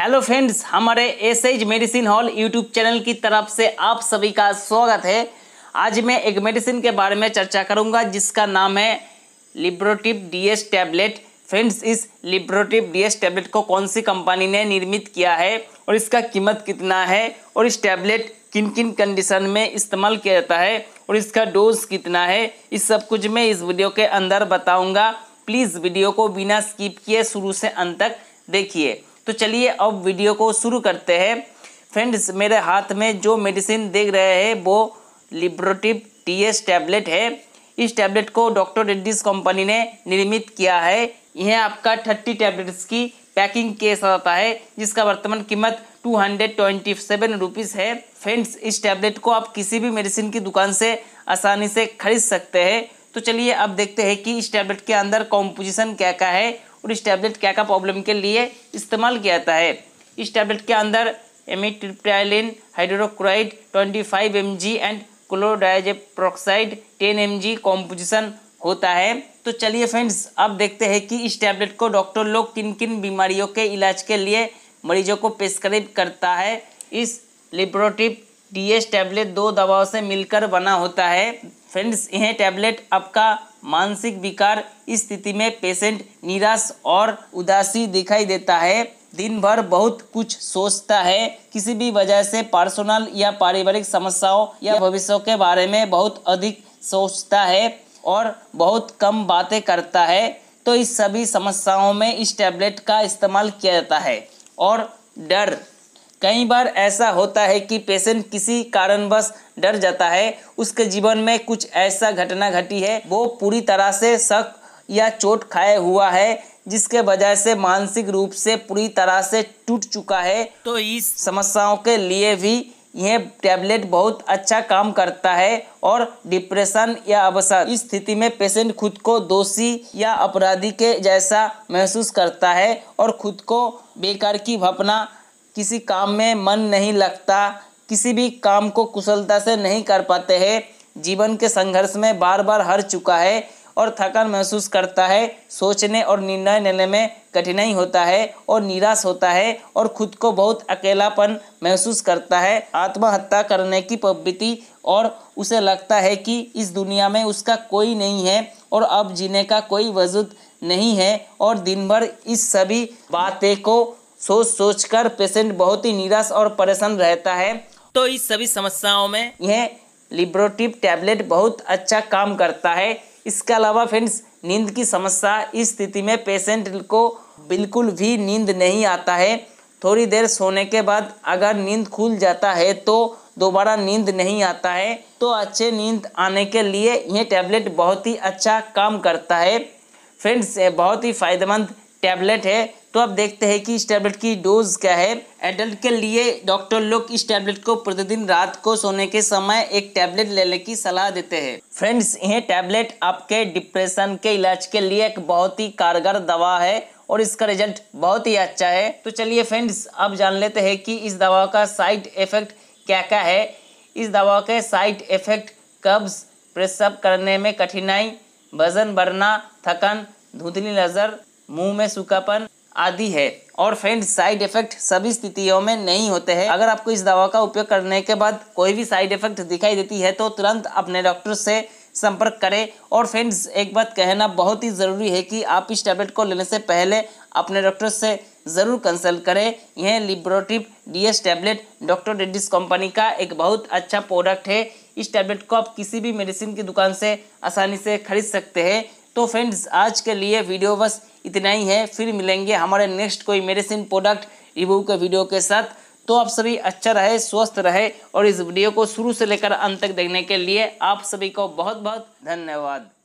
hello friends हमारे S H medicine hall YouTube channel की तरफ से आप सभी का स्वागत है आज मैं एक मेडिसिन के बारे में चर्चा करूंगा जिसका नाम है लिब्रोटिप डीएस टैबलेट फ्रेंड्स इस लिब्रोटिप डीएस टैबलेट को कौन सी कंपनी ने निर्मित किया है और इसका कीमत कितना है और इस टैबलेट किन किन कंडीशन में इस्तेमाल किया जाता है और इसका डोज कितना है इस सब कुछ मैं इस वीडियो के अंदर बताऊँगा प्लीज़ वीडियो को बिना स्किप किए शुरू से अंत तक देखिए तो चलिए अब वीडियो को शुरू करते हैं फ्रेंड्स मेरे हाथ में जो मेडिसिन देख रहे हैं वो लिब्रोटिव टी एस टैबलेट है इस टैबलेट को डॉक्टर रेड्डीज कंपनी ने निर्मित किया है यह आपका थर्टी टैबलेट्स की पैकिंग के साथ आता है जिसका वर्तमान कीमत two hundred twenty seven rupees है फ्रेंड्स इस टैबलेट को आप किसी भी मेडिसिन की दुकान से आसानी से खरीद सकते हैं तो चलिए अब देखते हैं कि इस टैबलेट के अंदर कॉम्पोजिशन क्या क्या है और इस टैबलेट क्या क्या प्रॉब्लम के लिए इस्तेमाल किया जाता है इस टैबलेट के अंदर एमिट्रिप्टाइलिन हाइड्रोक्राइड 25 जी एंड क्लोडाइजेप्रोक्साइड 10 जी कॉम्पोजिशन होता है तो चलिए फ्रेंड्स अब देखते हैं कि इस टैबलेट को डॉक्टर लोग किन किन बीमारियों के इलाज के लिए मरीजों को प्रेस्क्राइब करता है इस लिब्रोटिप एस टैबलेट दो दवाओं से मिलकर बना होता है फ्रेंड्स यह टैबलेट आपका मानसिक विकार स्थिति में पेशेंट निराश और उदासी दिखाई देता है दिन भर बहुत कुछ सोचता है किसी भी वजह से पर्सनल या पारिवारिक समस्याओं या भविष्यों के बारे में बहुत अधिक सोचता है और बहुत कम बातें करता है तो इस सभी समस्याओं में इस टैबलेट का इस्तेमाल किया जाता है और डर कई बार ऐसा होता है कि पेशेंट किसी कारणवश डर जाता है उसके जीवन में कुछ ऐसा घटना घटी है वो पूरी तरह से शक या चोट खाए हुआ है जिसके वजह से मानसिक रूप से पूरी तरह से टूट चुका है तो इस समस्याओं के लिए भी यह टैबलेट बहुत अच्छा काम करता है और डिप्रेशन या अवसर इस स्थिति में पेशेंट खुद को दोषी या अपराधी के जैसा महसूस करता है और खुद को बेकार की भावना किसी काम में मन नहीं लगता किसी भी काम को कुशलता से नहीं कर पाते हैं जीवन के संघर्ष में बार बार हर चुका है और थकान महसूस करता है सोचने और निर्णय लेने में कठिनाई होता है और निराश होता है और खुद को बहुत अकेलापन महसूस करता है आत्महत्या करने की प्रवृत्ति और उसे लगता है कि इस दुनिया में उसका कोई नहीं है और अब जीने का कोई वजूद नहीं है और दिन भर इस सभी बातें को सोच सोच कर पेशेंट बहुत ही निराश और परेशान रहता है तो इस सभी समस्याओं में यह लिब्रोटिव टैबलेट बहुत अच्छा काम करता है इसके अलावा फ्रेंड्स नींद की समस्या इस स्थिति में पेशेंट को बिल्कुल भी नींद नहीं आता है थोड़ी देर सोने के बाद अगर नींद खुल जाता है तो दोबारा नींद नहीं आता है तो अच्छे नींद आने के लिए यह टैबलेट बहुत ही अच्छा काम करता है फ्रेंड्स बहुत ही फ़ायदेमंद टैबलेट है तो अब देखते हैं कि इस टैबलेट की डोज क्या है एडल्ट के लिए डॉक्टर लोग इस टैबलेट को प्रतिदिन रात को सोने के समय एक टैबलेट लेने की सलाह देते हैं फ्रेंड्स यह टैबलेट आपके डिप्रेशन के इलाज के लिए एक बहुत ही कारगर दवा है और इसका रिजल्ट बहुत ही अच्छा है तो चलिए फ्रेंड्स अब जान लेते हैं कि इस दवा का साइड इफेक्ट क्या क्या है इस दवा के साइड इफेक्ट कब्ज प्रेसअप करने में कठिनाई वजन बढ़ना थकन धुंधली नज़र मुंह में सूखापन आदि है और फ्रेंड्स साइड इफेक्ट सभी स्थितियों में नहीं होते हैं अगर आपको इस दवा का उपयोग करने के बाद कोई भी साइड इफेक्ट दिखाई देती है तो तुरंत अपने डॉक्टर से संपर्क करें और फ्रेंड्स एक बात कहना बहुत ही ज़रूरी है कि आप इस टैबलेट को लेने से पहले अपने डॉक्टर से ज़रूर कंसल्ट करें यह Librotip DS tablet doctor Reddy's company का एक बहुत अच्छा प्रोडक्ट है इस टैबलेट को आप किसी भी मेडिसिन की दुकान से आसानी से खरीद सकते हैं तो फ्रेंड्स आज के लिए वीडियो बस इतना ही है फिर मिलेंगे हमारे नेक्स्ट कोई मेडिसिन प्रोडक्ट रिव्यू के वीडियो के साथ तो आप सभी अच्छा रहे स्वस्थ रहे और इस वीडियो को शुरू से लेकर अंत तक देखने के लिए आप सभी को बहुत बहुत धन्यवाद